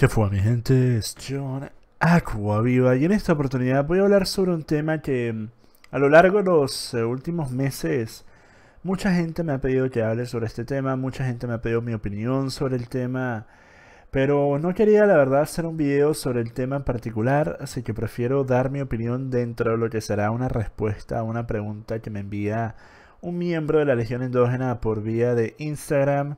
¿Qué fue mi gente? Es John Aquaviva y en esta oportunidad voy a hablar sobre un tema que mm, a lo largo de los eh, últimos meses mucha gente me ha pedido que hable sobre este tema, mucha gente me ha pedido mi opinión sobre el tema, pero no quería la verdad hacer un video sobre el tema en particular, así que prefiero dar mi opinión dentro de lo que será una respuesta a una pregunta que me envía un miembro de la Legión Endógena por vía de Instagram.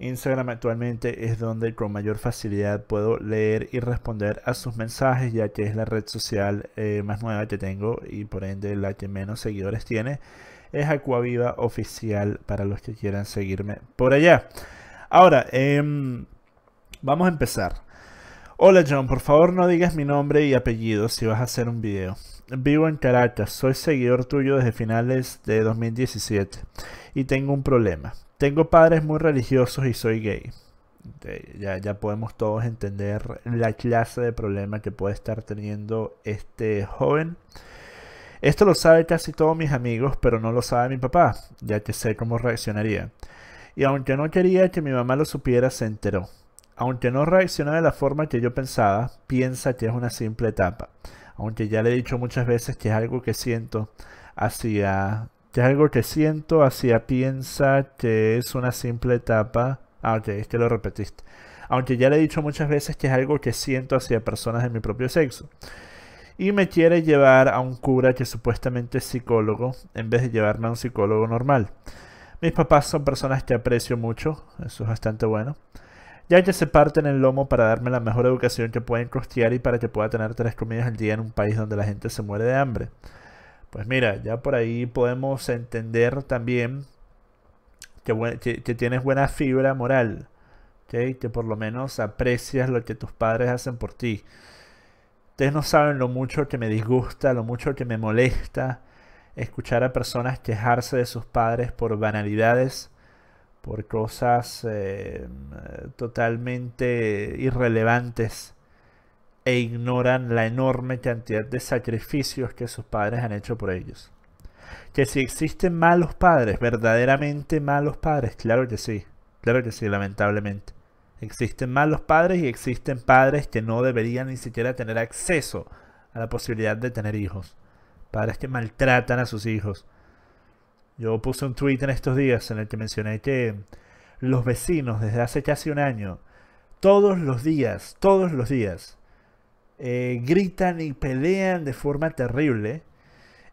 Instagram actualmente es donde con mayor facilidad puedo leer y responder a sus mensajes, ya que es la red social eh, más nueva que tengo y por ende la que menos seguidores tiene. Es Acuaviva Oficial para los que quieran seguirme por allá. Ahora, em, vamos a empezar. Hola John, por favor no digas mi nombre y apellido si vas a hacer un video. Vivo en Caracas, soy seguidor tuyo desde finales de 2017 y tengo un problema. Tengo padres muy religiosos y soy gay. Ya, ya podemos todos entender la clase de problema que puede estar teniendo este joven. Esto lo sabe casi todos mis amigos, pero no lo sabe mi papá, ya que sé cómo reaccionaría. Y aunque no quería que mi mamá lo supiera, se enteró. Aunque no reacciona de la forma que yo pensaba, piensa que es una simple etapa. Aunque ya le he dicho muchas veces que es algo que siento hacia... que es algo que siento hacia piensa que es una simple etapa. Ah, ok, es que lo repetiste. Aunque ya le he dicho muchas veces que es algo que siento hacia personas de mi propio sexo y me quiere llevar a un cura que supuestamente es psicólogo en vez de llevarme a un psicólogo normal. Mis papás son personas que aprecio mucho, eso es bastante bueno. Ya que se parten el lomo para darme la mejor educación que pueden costear y para que pueda tener tres comidas al día en un país donde la gente se muere de hambre. Pues mira, ya por ahí podemos entender también que, tienes buena fibra moral, que por lo menos aprecias lo que tus padres hacen por ti. Ustedes no saben lo mucho que me disgusta, lo mucho que me molesta escuchar a personas quejarse de sus padres por banalidades por cosas eh, totalmente irrelevantes e ignoran la enorme cantidad de sacrificios que sus padres han hecho por ellos. Que si existen malos padres, verdaderamente malos padres, claro que sí, claro que sí, lamentablemente. Existen malos padres y existen padres que no deberían ni siquiera tener acceso a la posibilidad de tener hijos. Padres que maltratan a sus hijos, yo puse un tweet en estos días en el que mencioné que los vecinos desde hace casi un año, todos los días, todos los días, eh, gritan y pelean de forma terrible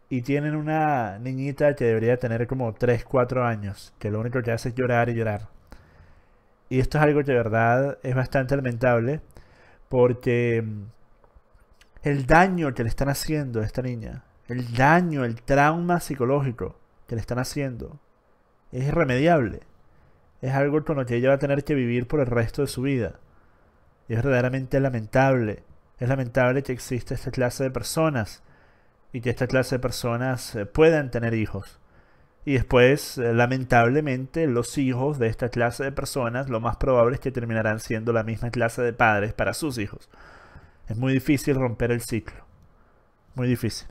y tienen una niñita que debería tener como 3, 4 años, que lo único que hace es llorar y llorar. Y esto es algo que de verdad es bastante lamentable porque mm, el daño que le están haciendo a esta niña, el daño, el trauma psicológico, que le están haciendo es irremediable. Es algo con lo que ella va a tener que vivir por el resto de su vida. es verdaderamente lamentable. Es lamentable que exista esta clase de personas y que esta clase de personas eh, puedan tener hijos. Y después, eh, lamentablemente, los hijos de esta clase de personas lo más probable es que terminarán siendo la misma clase de padres para sus hijos. Es muy difícil romper el ciclo. Muy difícil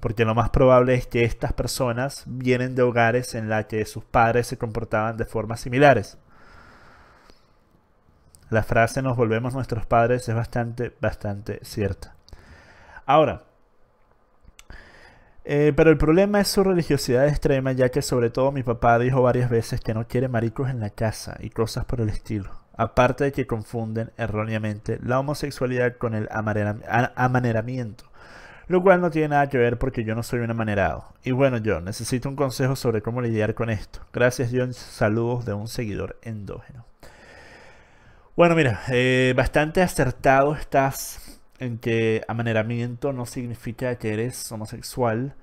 porque lo más probable es que estas personas vienen de hogares en la que sus padres se comportaban de formas similares. La frase nos volvemos nuestros padres es bastante, bastante cierta. Ahora, eh, pero el problema es su religiosidad extrema, ya que sobre todo mi papá dijo varias veces que no quiere maricos en la casa y cosas por el estilo. Aparte de que confunden erróneamente la homosexualidad con el amaneramiento lo cual no tiene nada que ver porque yo no soy un amanerado. Y bueno, yo necesito un consejo sobre cómo lidiar con esto. Gracias, John. Saludos de un seguidor endógeno. Bueno, mira, eh, bastante acertado estás en que amaneramiento no significa que eres homosexual.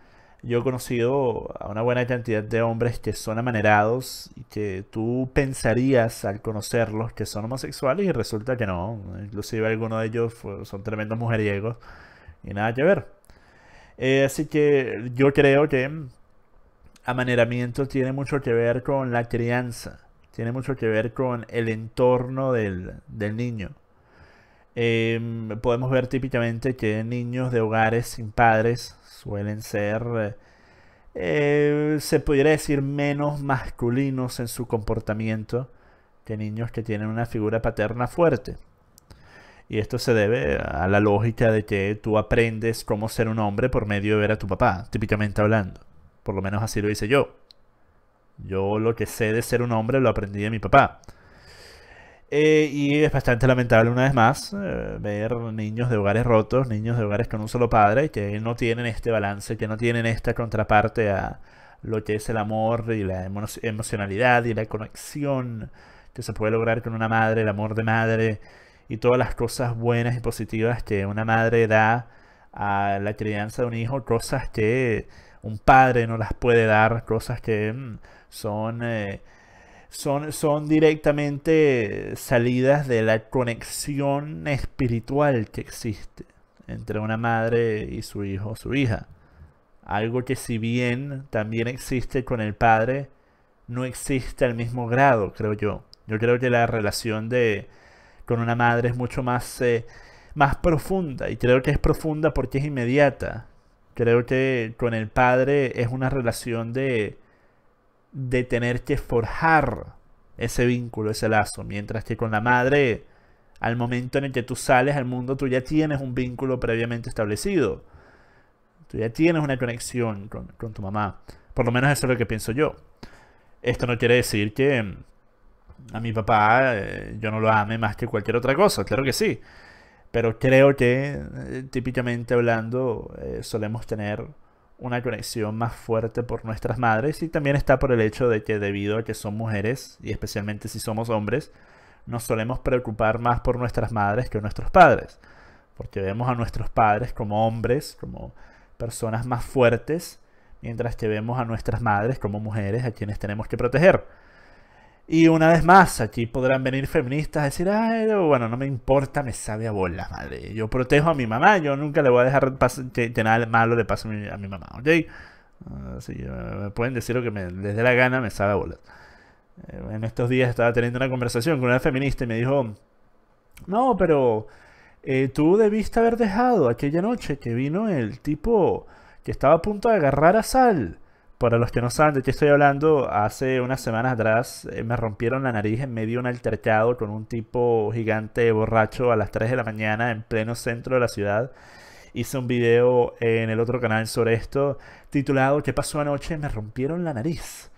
Yo he conocido a una buena cantidad de hombres que son amanerados y que tú pensarías al conocerlos que son homosexuales y resulta que no. Inclusive algunos de ellos son tremendos mujeriegos y nada que ver. Eh, así que yo creo que amaneramiento tiene mucho que ver con la crianza, tiene mucho que ver con el entorno del, niño. Em, podemos ver típicamente que niños de hogares sin padres suelen ser, eh, se podría decir, menos masculinos en su comportamiento que niños que tienen una figura paterna fuerte. Y esto se debe a la lógica de que tú aprendes cómo ser un hombre por medio de ver a tu papá, típicamente hablando. Por lo menos así lo hice yo. Yo lo que sé de ser un hombre lo aprendí de mi papá. Eh, y es bastante lamentable una vez más eh, ver niños de hogares rotos, niños de hogares con un solo padre y que no tienen este balance, que no tienen esta contraparte a lo que es el amor y la emocionalidad y la conexión que se puede lograr con una madre, el amor de madre y todas las cosas buenas y positivas que una madre da a la crianza de un hijo, cosas que un padre no las puede dar, cosas que mm, son, eh, son, son directamente salidas de la conexión espiritual que existe entre una madre y su hijo o su hija. Algo que si bien también existe con el padre, no existe al mismo grado, creo yo. Yo creo que la relación de, con una madre es mucho más, eh, más profunda. Y creo que es profunda porque es inmediata. Creo que con el padre es una relación de, de tener que forjar ese vínculo, ese lazo. Mientras que con la madre, al momento en el que tú sales al mundo, tú ya tienes un vínculo previamente establecido. Tú ya tienes una conexión con, con tu mamá. Por lo menos eso es lo que pienso yo. Esto no quiere decir que, a mi papá eh, yo no lo ame más que cualquier otra cosa, claro que sí. Pero creo que, eh, típicamente hablando, eh, solemos tener una conexión más fuerte por nuestras madres y también está por el hecho de que debido a que son mujeres, y especialmente si somos hombres, nos solemos preocupar más por nuestras madres que nuestros padres. Porque vemos a nuestros padres como hombres, como personas más fuertes, mientras que vemos a nuestras madres como mujeres a quienes tenemos que proteger. Y una vez más, aquí podrán venir feministas a decir, ay, bueno, no me importa, me sabe a bola, madre. Yo protejo a mi mamá, yo nunca le voy a dejar que, nada malo le pase a mi, mamá, ¿ok? Así ah, eh, me pueden decir lo que me, les dé la gana, me sabe a bola. Eh, en estos días estaba teniendo una conversación con una feminista y me dijo, no, pero eh, tú debiste haber dejado aquella noche que vino el tipo que estaba a punto de agarrar a Sal para los que no saben de qué estoy hablando, hace unas semanas atrás eh, me rompieron la nariz en medio de un altercado con un tipo gigante borracho a las 3 de la mañana en pleno centro de la ciudad. Hice un video en el otro canal sobre esto titulado ¿Qué pasó anoche? Me rompieron la nariz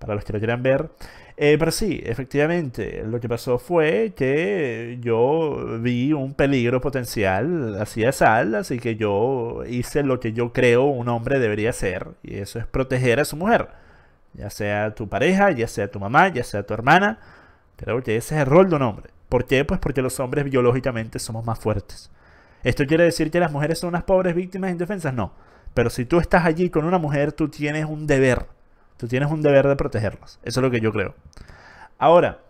para los que lo quieran ver. Eh, pero sí, efectivamente, lo que pasó fue que yo vi un peligro potencial hacia Sal, así que yo hice lo que yo creo un hombre debería hacer, y eso es proteger a su mujer, ya sea tu pareja, ya sea tu mamá, ya sea tu hermana. Creo que ese es el rol de un hombre. ¿Por qué? Pues porque los hombres biológicamente somos más fuertes. ¿Esto quiere decir que las mujeres son unas pobres víctimas indefensas? No. Pero si tú estás allí con una mujer, tú tienes un deber Tú tienes un deber de protegerlos. Eso es lo que yo creo. Ahora,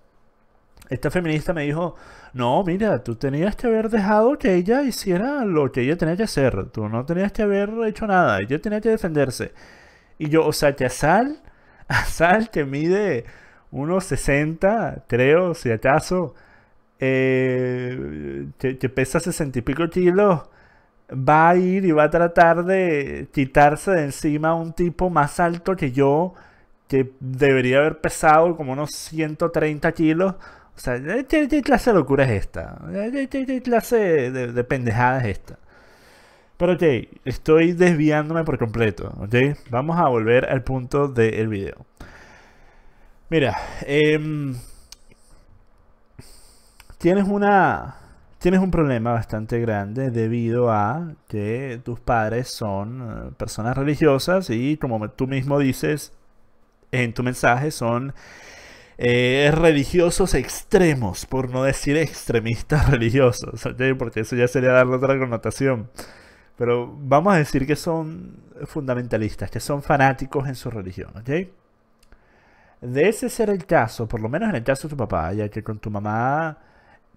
esta feminista me dijo, no, mira, tú tenías que haber dejado que ella hiciera lo que ella tenía que hacer. Tú no tenías que haber hecho nada. Ella tenía que defenderse. Y yo, o sea, que a sal que mide unos 60, creo, si acaso, eh, que pesa 60 y pico kilos va a ir y va a tratar de quitarse de encima a un tipo más alto que yo, que debería haber pesado como unos 130 kilos. O sea, ¿qué, clase de locura es esta? ¿Qué, clase de, pendejada es esta? Pero ok, estoy desviándome por completo, ¿ok? Vamos a volver al punto del video. Mira, em, tienes una tienes un problema bastante grande debido a que tus padres son eh, personas religiosas y como tú mismo dices en tu mensaje son eh, religiosos extremos, por no decir extremistas religiosos, porque eso ya sería darle otra connotación. Pero vamos a decir que son fundamentalistas, que son fanáticos en su religión, ¿ok? De ese ser el caso, por lo menos en el caso de tu papá, ya que con tu mamá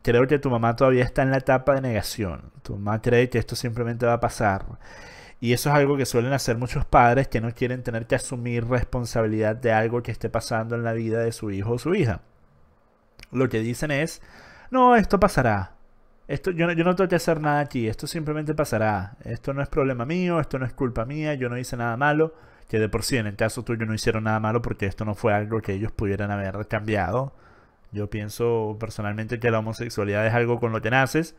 creo que tu mamá todavía está en la etapa de negación. Tu mamá cree que esto simplemente va a pasar. Y eso es algo que suelen hacer muchos padres que no quieren tener que asumir responsabilidad de algo que esté pasando en la vida de su hijo o su hija. Lo que dicen es, no, esto pasará. Esto, yo, no, yo no tengo que hacer nada aquí, esto simplemente pasará. Esto no es problema mío, esto no es culpa mía, yo no hice nada malo. Que de por sí, en el caso tuyo no hicieron nada malo porque esto no fue algo que ellos pudieran haber cambiado yo pienso personalmente que la homosexualidad es algo con lo que naces.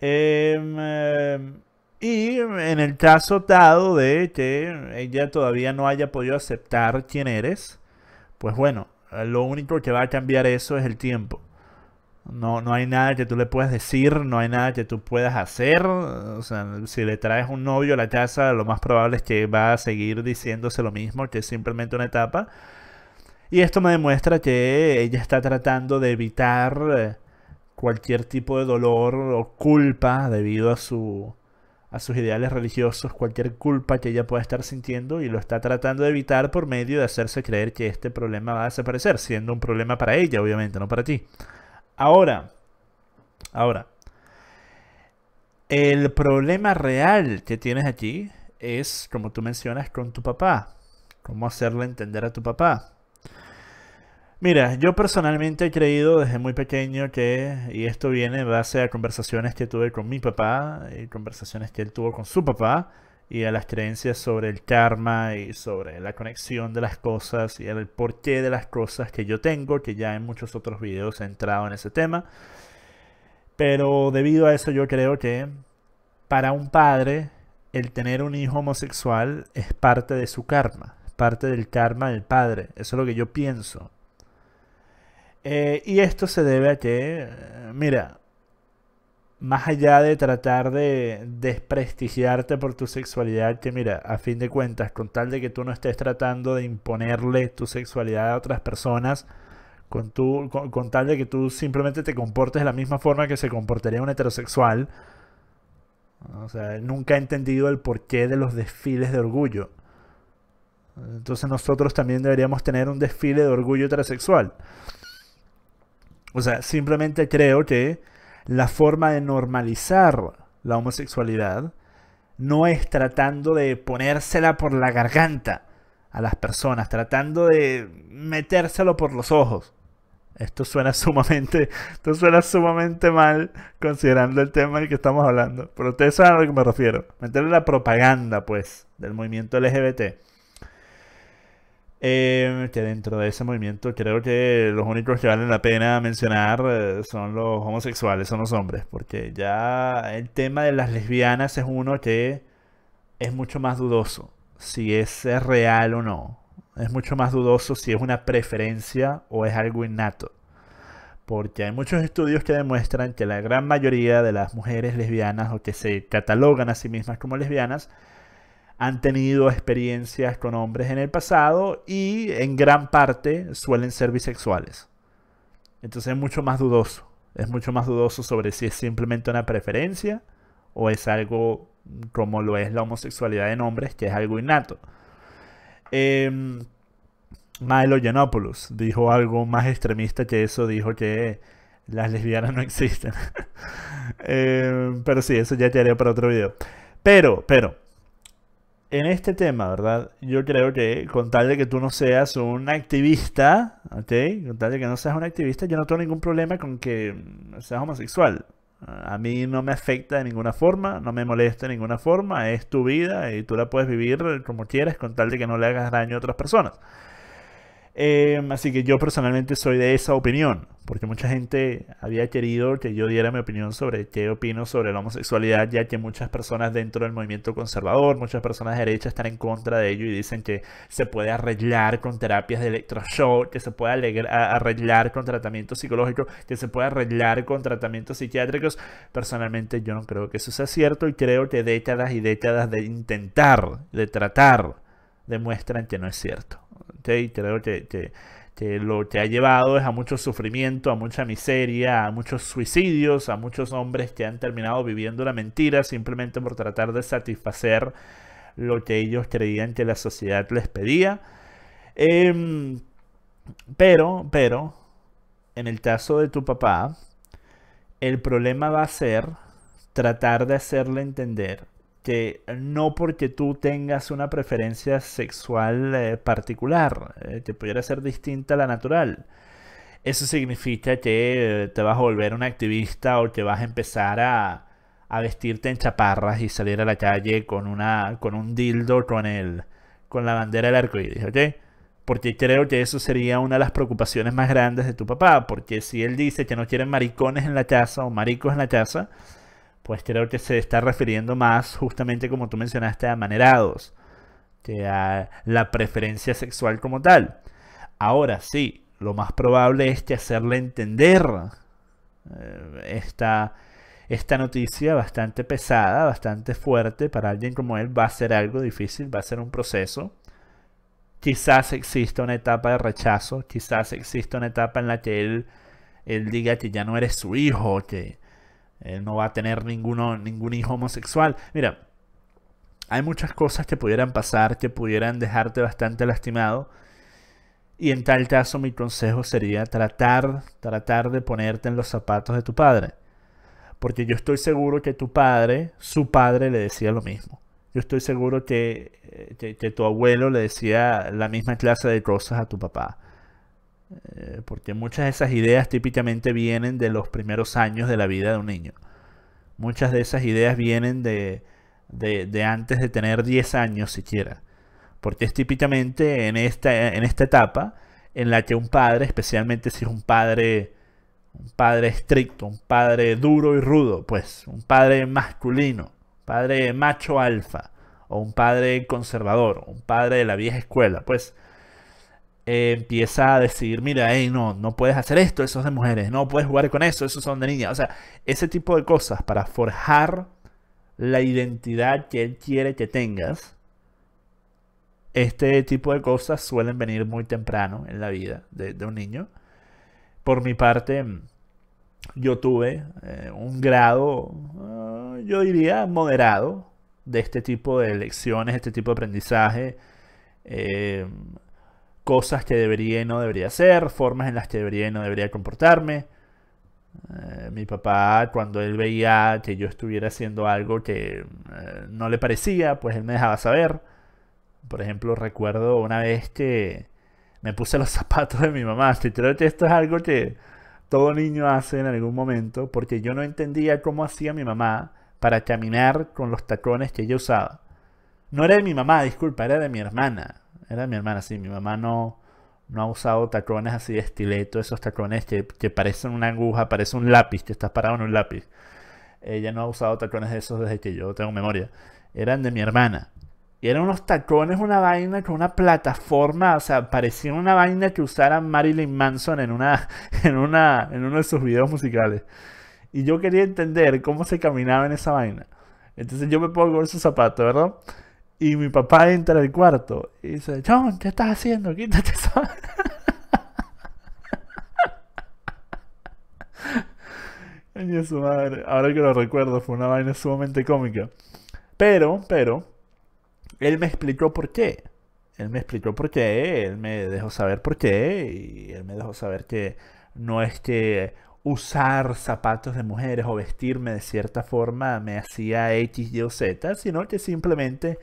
Em, eh, y en el caso dado de que ella todavía no haya podido aceptar quién eres, pues bueno, lo único que va a cambiar eso es el tiempo. No, no hay nada que tú le puedas decir, no hay nada que tú puedas hacer. O sea, si le traes un novio a la casa, lo más probable es que va a seguir diciéndose lo mismo, que es simplemente una etapa. Y esto me demuestra que ella está tratando de evitar eh, cualquier tipo de dolor o culpa debido a su a sus ideales religiosos, cualquier culpa que ella pueda estar sintiendo y lo está tratando de evitar por medio de hacerse creer que este problema va a desaparecer, siendo un problema para ella, obviamente, no para ti. Ahora, ahora, el problema real que tienes aquí es, como tú mencionas, con tu papá, cómo hacerle entender a tu papá. Mira, yo personalmente he creído desde muy pequeño que, y esto viene en base a conversaciones que tuve con mi papá, y conversaciones que él tuvo con su papá, y a las creencias sobre el karma y sobre la conexión de las cosas y el porqué de las cosas que yo tengo, que ya en muchos otros videos he entrado en ese tema. Pero debido a eso yo creo que para un padre el tener un hijo homosexual es parte de su karma, parte del karma del padre. Eso es lo que yo pienso. Eh, y esto se debe a que, eh, mira, más allá de tratar de desprestigiarte por tu sexualidad, que mira, a fin de cuentas, con tal de que tú no estés tratando de imponerle tu sexualidad a otras personas, con, con tal de que tú simplemente te comportes de la misma forma que se comportaría un heterosexual, o sea, nunca he entendido el porqué de los desfiles de orgullo. Entonces nosotros también deberíamos tener un desfile de orgullo heterosexual. O sea, simplemente creo que la forma de normalizar la homosexualidad no es tratando de ponérsela por la garganta a las personas, tratando de metérselo por los ojos. Esto suena sumamente, esto suena sumamente mal considerando el tema del que estamos hablando. Pero ustedes saben a lo que me refiero. Meterle la propaganda, pues, del movimiento LGBT. Em, que dentro de ese movimiento creo que los únicos que valen la pena mencionar eh, son los homosexuales, son los hombres, porque ya el tema de las lesbianas es uno que es mucho más dudoso, si es real o no. Es mucho más dudoso si es una preferencia o es algo innato. Porque hay muchos estudios que demuestran que la gran mayoría de las mujeres lesbianas o que se catalogan a sí mismas como lesbianas han tenido experiencias con hombres en el pasado y en gran parte suelen ser bisexuales. Entonces es mucho más dudoso. Es mucho más dudoso sobre si es simplemente una preferencia o es algo como lo es la homosexualidad en hombres, que es algo innato. Eh, Milo dijo algo más extremista que eso, dijo que las lesbianas no existen. Em, pero sí, eso ya te haré para otro video. Pero, pero, en este tema, ¿verdad? Yo creo que con tal de que tú no seas un activista, Con tal de que no seas un activista, yo no tengo ningún problema con que seas homosexual. A mí no me afecta de ninguna forma, no me molesta de ninguna forma, es tu vida y tú la puedes vivir como quieras con tal de que no le hagas daño a otras personas. Em, así que yo personalmente soy de esa opinión, porque mucha gente había querido que yo diera mi opinión sobre qué opino sobre la homosexualidad, ya que muchas personas dentro del movimiento conservador, muchas personas derechas están en contra de ello y dicen que se puede arreglar con terapias de electroshock, que se puede arreglar con tratamientos psicológicos, que se puede arreglar con tratamientos psiquiátricos. Personalmente yo no creo que eso sea cierto y creo que décadas y décadas de intentar, de tratar, demuestran que no es cierto y Te, te, te, te, ha llevado es a mucho sufrimiento, a mucha miseria, a muchos suicidios, a muchos hombres que han terminado viviendo la mentira simplemente por tratar de satisfacer lo que ellos creían que la sociedad les pedía. Em, pero, pero, en el caso de tu papá, el problema va a ser tratar de hacerle entender que no porque tú tengas una preferencia sexual eh, particular, que eh, te pudiera ser distinta a la natural. Eso significa que eh, te vas a volver un activista o te vas a empezar a, vestirte en chaparras y salir a la calle con, una, con un dildo con, el, con la bandera del arco iris, ¿ok? Porque creo que eso sería una de las preocupaciones más grandes de tu papá, porque si él dice que no quieren maricones en la casa o maricos en la casa, pues creo que se está refiriendo más justamente como tú mencionaste a manerados, que a la preferencia sexual como tal. Ahora sí, lo más probable es que hacerle entender eh, esta, esta noticia bastante pesada, bastante fuerte para alguien como él va a ser algo difícil, va a ser un proceso. Quizás exista una etapa de rechazo, quizás exista una etapa en la que él, él diga que ya no eres su hijo, que él no va a tener ninguno, ningún hijo homosexual. Mira, hay muchas cosas que pudieran pasar, que pudieran dejarte bastante lastimado. Y en tal caso mi consejo sería tratar, tratar de ponerte en los zapatos de tu padre. Porque yo estoy seguro que tu padre, su padre le decía lo mismo. Yo estoy seguro que, eh, que tu abuelo le decía la misma clase de cosas a tu papá. Eh, porque muchas de esas ideas típicamente vienen de los primeros años de la vida de un niño. Muchas de esas ideas vienen de, de, antes de tener 10 años siquiera, porque es típicamente en esta, en esta etapa en la que un padre, especialmente si es un padre un padre estricto, un padre duro y rudo, pues, un padre masculino, padre macho alfa, o un padre conservador, un padre de la vieja escuela, pues, empieza a decir mira, hey, no, no puedes hacer esto, eso es de mujeres, no puedes jugar con eso, eso son de niñas. O sea, ese tipo de cosas para forjar la identidad que él quiere que tengas, este tipo de cosas suelen venir muy temprano en la vida de, un niño. Por mi parte, yo tuve eh, un grado, ah, yo diría, moderado de este tipo de lecciones, este tipo de aprendizaje. Eh, cosas que debería y no debería hacer, formas en las que debería y no debería comportarme. Eh, mi papá, cuando él veía que yo estuviera haciendo algo que eh, no le parecía, pues él me dejaba saber. Por ejemplo, recuerdo una vez que me puse los zapatos de mi mamá. Y creo que esto es algo que todo niño hace en algún momento, porque yo no entendía cómo hacía mi mamá para caminar con los tacones que ella usaba. No era de mi mamá, disculpa, era de mi hermana era mi hermana, sí, mi mamá no, no ha usado tacones así de estileto, esos tacones que, que parecen una aguja, parece un lápiz, que estás parado en un lápiz. Ella no ha usado tacones de esos desde que yo tengo memoria. Eran de mi hermana. Y eran unos tacones, una vaina con una plataforma, o sea, parecía una vaina que usara Marilyn Manson en, una, en, una, en uno de sus videos musicales. Y yo quería entender cómo se caminaba en esa vaina. Entonces yo me pongo esos zapatos, ¿verdad? Y mi papá entra al cuarto y dice, John, ¿qué estás haciendo? Quítate eso. y ahora que lo recuerdo, fue una vaina sumamente cómica. Pero, pero, él me explicó por qué. Él me explicó por qué, él me dejó saber por qué, y él me dejó saber que no es que usar zapatos de mujeres o vestirme de cierta forma me hacía X, Y o Z, sino que simplemente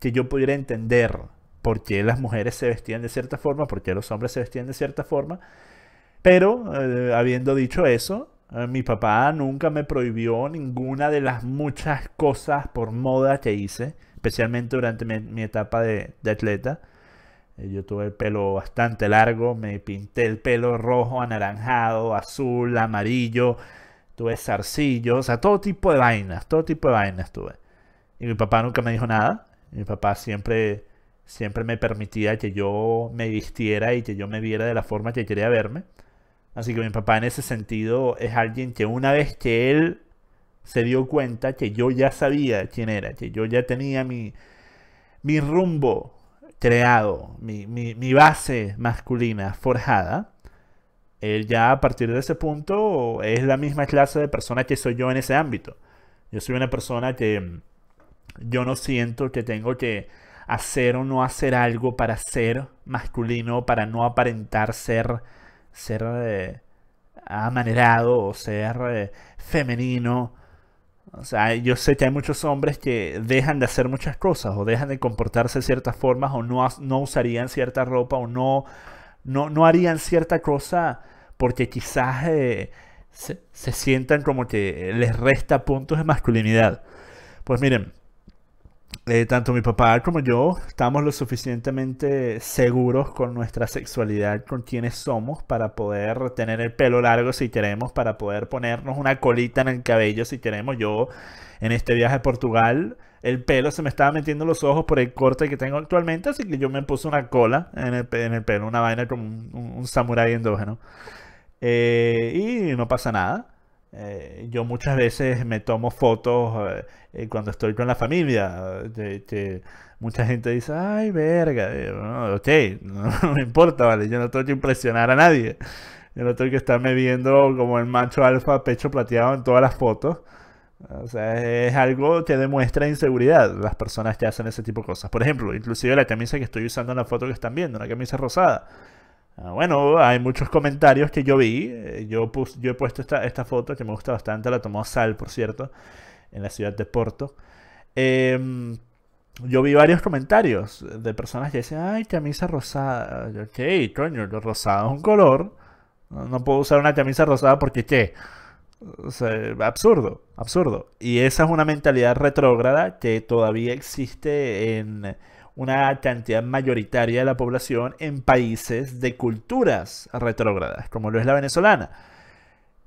que yo pudiera entender por qué las mujeres se vestían de cierta forma, por qué los hombres se vestían de cierta forma. Pero, eh, habiendo dicho eso, eh, mi papá nunca me prohibió ninguna de las muchas cosas por moda que hice, especialmente durante mi, etapa de, atleta. Eh, yo tuve el pelo bastante largo, me pinté el pelo rojo, anaranjado, azul, amarillo, tuve zarcillos, o sea, todo tipo de vainas, todo tipo de vainas tuve. Y mi papá nunca me dijo nada. Mi papá siempre, siempre me permitía que yo me vistiera y que yo me viera de la forma que quería verme. Así que mi papá en ese sentido es alguien que una vez que él se dio cuenta que yo ya sabía quién era, que yo ya tenía mi, mi rumbo creado, mi, mi, mi base masculina forjada, él ya a partir de ese punto es la misma clase de persona que soy yo en ese ámbito. Yo soy una persona que yo no siento que tengo que hacer o no hacer algo para ser masculino, para no aparentar ser, ser eh, amanerado o ser eh, femenino. O sea, yo sé que hay muchos hombres que dejan de hacer muchas cosas o dejan de comportarse de ciertas formas o no, no usarían cierta ropa o no, no, harían cierta cosa porque quizás eh, se sientan como que les resta puntos de masculinidad. Pues miren, eh, tanto mi papá como yo estamos lo suficientemente seguros con nuestra sexualidad, con quienes somos, para poder tener el pelo largo si queremos, para poder ponernos una colita en el cabello si queremos. Yo en este viaje a Portugal, el pelo se me estaba metiendo los ojos por el corte que tengo actualmente, así que yo me puse una cola en el, pelo, una vaina como un, samurái endógeno. Eh, y no pasa nada. Eh, yo muchas veces me tomo fotos eh, eh, cuando estoy con la familia. de mucha gente dice, ay, verga. ok, no, me importa, ¿vale? Yo no tengo que impresionar a nadie. Yo no tengo que estarme viendo como el macho alfa pecho plateado en todas las fotos. O sea, es algo que demuestra inseguridad las personas que hacen ese tipo de cosas. Por ejemplo, inclusive la camisa que estoy usando en la foto que están viendo, una camisa rosada. Ah, bueno, hay muchos comentarios que yo vi. Eh, yo, yo he puesto esta, foto que me gusta bastante, la tomó Sal, por cierto, en la ciudad de Porto. Em, yo vi varios comentarios de personas que dicen, ay, camisa rosada. Ok, coño, rosado es un color. No puedo usar una camisa rosada porque qué. absurdo, absurdo. Y esa es una mentalidad retrógrada que todavía existe en una cantidad mayoritaria de la población en países de culturas retrógradas, como lo es la venezolana.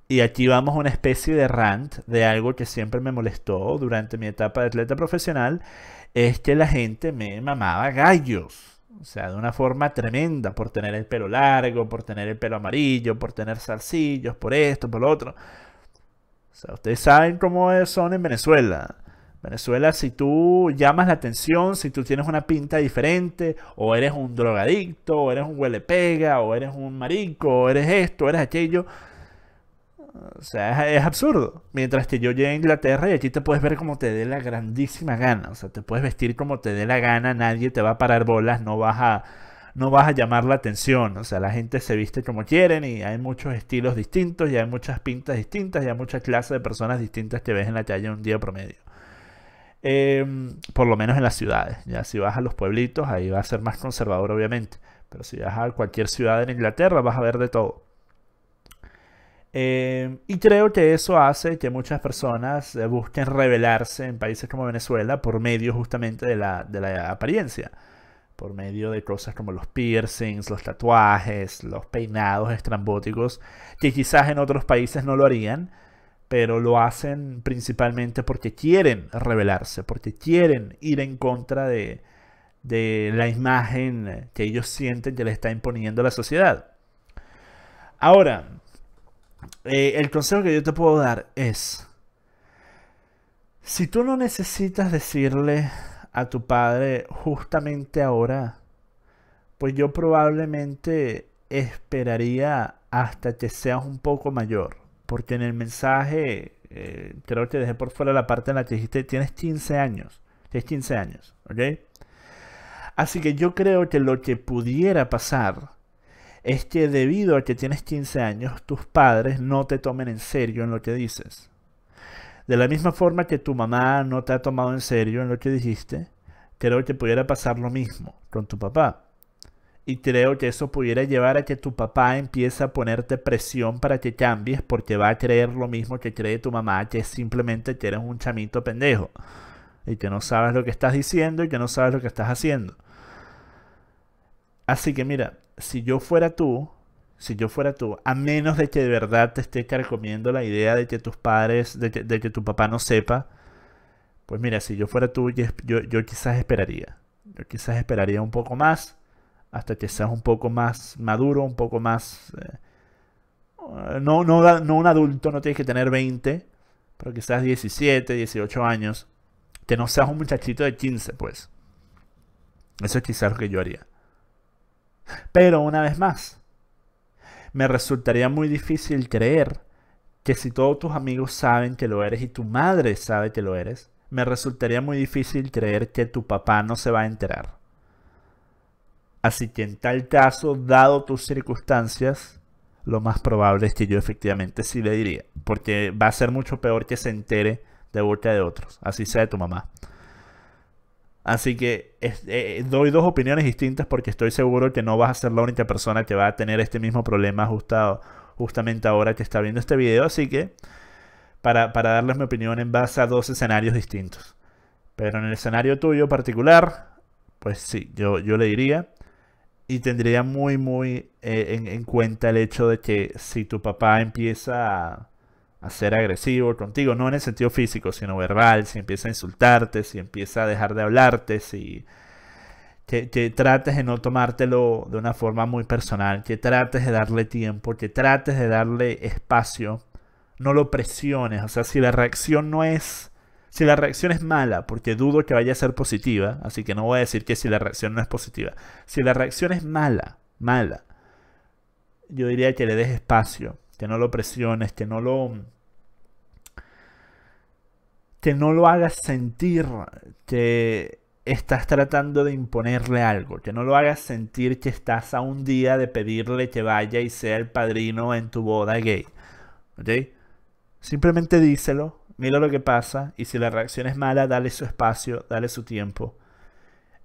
Y aquí vamos a una especie de rant de algo que siempre me molestó durante mi etapa de atleta profesional, es que la gente me mamaba gallos. O sea, de una forma tremenda, por tener el pelo largo, por tener el pelo amarillo, por tener zarcillos, por esto, por lo otro. O sea, ustedes saben cómo son en Venezuela. Venezuela, si tú llamas la atención, si tú tienes una pinta diferente, o eres un drogadicto, o eres un huele pega, o eres un marico, o eres esto, o eres aquello. O sea, es, absurdo. Mientras que yo llegué a Inglaterra y aquí te puedes ver como te dé la grandísima gana. O sea, te puedes vestir como te dé la gana, nadie te va a parar bolas, no vas a, no vas a llamar la atención. O sea, la gente se viste como quieren y hay muchos estilos distintos, y hay muchas pintas distintas, y hay muchas clases de personas distintas que ves en la calle un día promedio. Em, por lo menos en las ciudades. Ya si vas a los pueblitos, ahí va a ser más conservador, obviamente. Pero si vas a cualquier ciudad en Inglaterra, vas a ver de todo. Em, y creo que eso hace que muchas personas eh, busquen revelarse en países como Venezuela por medio justamente de la, de la apariencia. Por medio de cosas como los piercings, los tatuajes, los peinados estrambóticos, que quizás en otros países no lo harían, pero lo hacen principalmente porque quieren rebelarse, porque quieren ir en contra de, la imagen que ellos sienten que le está imponiendo la sociedad. Ahora, eh, el consejo que yo te puedo dar es, si tú no necesitas decirle a tu padre justamente ahora, pues yo probablemente esperaría hasta que seas un poco mayor. Porque en el mensaje, creo eh, que dejé por fuera la parte en la que dijiste, tienes 15 años. Tienes 15 años, ¿ok? Así que yo creo que lo que pudiera pasar es que debido a que tienes 15 años, tus padres no te tomen en serio en lo que dices. De la misma forma que tu mamá no te ha tomado en serio en lo que dijiste, creo que pudiera pasar lo mismo con tu papá. Y creo que eso pudiera llevar a que tu papá empiece a ponerte presión para que cambies porque va a creer lo mismo que cree tu mamá, que es simplemente que eres un chamito pendejo. Y que no sabes lo que estás diciendo y que no sabes lo que estás haciendo. Así que mira, si yo fuera tú, si yo fuera tú, a menos de que de verdad te esté carcomiendo la idea de que tus padres, de que, tu papá no sepa, pues mira, si yo fuera tú, yo, yo quizás esperaría. Yo quizás esperaría un poco más hasta que seas un poco más maduro, un poco más... Eh, no, no, no un adulto, no tienes que tener 20, pero que seas 17, 18 años. Que no seas un muchachito de 15, pues. Eso es quizás lo que yo haría. Pero una vez más, me resultaría muy difícil creer que si todos tus amigos saben que lo eres y tu madre sabe que lo eres, me resultaría muy difícil creer que tu papá no se va a enterar. Así que en tal caso, dado tus circunstancias, lo más probable es que yo efectivamente sí le diría. Porque va a ser mucho peor que se entere de vuelta de otros, así sea de tu mamá. Así que eh, eh, doy dos opiniones distintas porque estoy seguro que no vas a ser la única persona que va a tener este mismo problema ajustado justamente ahora que está viendo este video. Así que para, darles mi opinión en base a dos escenarios distintos. Pero en el escenario tuyo particular, pues sí, yo, yo le diría y tendría muy, muy eh, en, cuenta el hecho de que si tu papá empieza a, ser agresivo contigo, no en el sentido físico, sino verbal, si empieza a insultarte, si empieza a dejar de hablarte, si... Que, que, trates de no tomártelo de una forma muy personal, que trates de darle tiempo, que trates de darle espacio, no lo presiones, o sea, si la reacción no es si la reacción es mala, porque dudo que vaya a ser positiva, así que no voy a decir que si la reacción no es positiva. Si la reacción es mala, mala, yo diría que le des espacio, que no lo presiones, que no lo que no lo hagas sentir que estás tratando de imponerle algo, que no lo hagas sentir que estás a un día de pedirle que vaya y sea el padrino en tu boda gay. Simplemente díselo, mira lo que pasa y si la reacción es mala, dale su espacio, dale su tiempo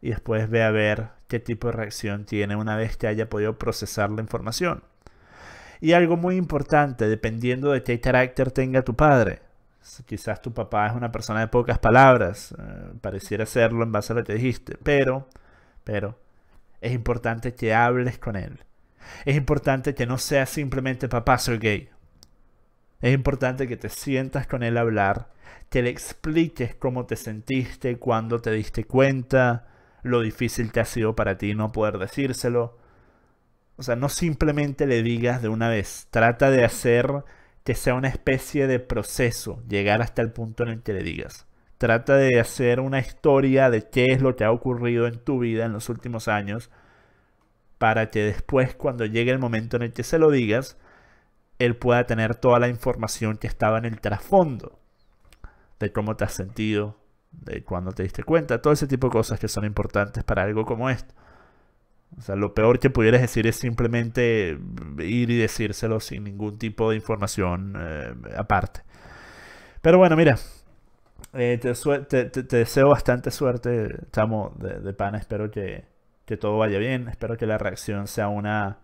y después ve a ver qué tipo de reacción tiene una vez que haya podido procesar la información. Y algo muy importante, dependiendo de qué carácter tenga tu padre. Quizás tu papá es una persona de pocas palabras, eh, pareciera serlo en base a lo que dijiste, pero, pero es importante que hables con él. Es importante que no sea simplemente papá, soy gay. Es importante que te sientas con él hablar, que le expliques cómo te sentiste, cuándo te diste cuenta, lo difícil que ha sido para ti no poder decírselo. O sea, no simplemente le digas de una vez, trata de hacer que sea una especie de proceso, llegar hasta el punto en el que le digas. Trata de hacer una historia de qué es lo que ha ocurrido en tu vida en los últimos años, para que después, cuando llegue el momento en el que se lo digas, él pueda tener toda la información que estaba en el trasfondo de cómo te has sentido, de cuándo te diste cuenta, todo ese tipo de cosas que son importantes para algo como esto. O sea, lo peor que pudieras decir es simplemente ir y decírselo sin ningún tipo de información eh, aparte. Pero bueno, mira, eh, te, deseo bastante suerte, chamo, de, pan pana. Espero que todo vaya bien. Espero que la reacción sea una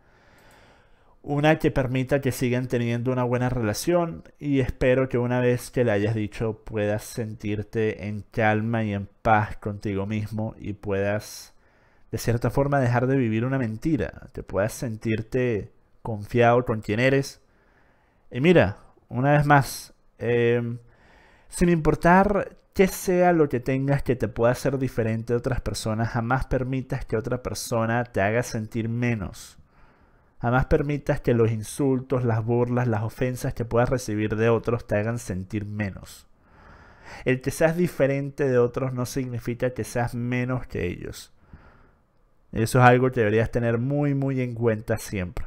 una que permita que sigan teniendo una buena relación y espero que una vez que le hayas dicho puedas sentirte en calma y en paz contigo mismo y puedas de cierta forma dejar de vivir una mentira, que puedas sentirte confiado con quien eres. Y mira, una vez más, em, sin importar qué sea lo que tengas que te pueda hacer diferente de otras personas, jamás permitas que otra persona te haga sentir menos. Además permitas que los insultos, las burlas, las ofensas que puedas recibir de otros te hagan sentir menos. El que seas diferente de otros no significa que seas menos que ellos. Eso es algo que deberías tener muy muy en cuenta siempre.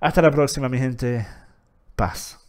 Hasta la próxima mi gente. Paz.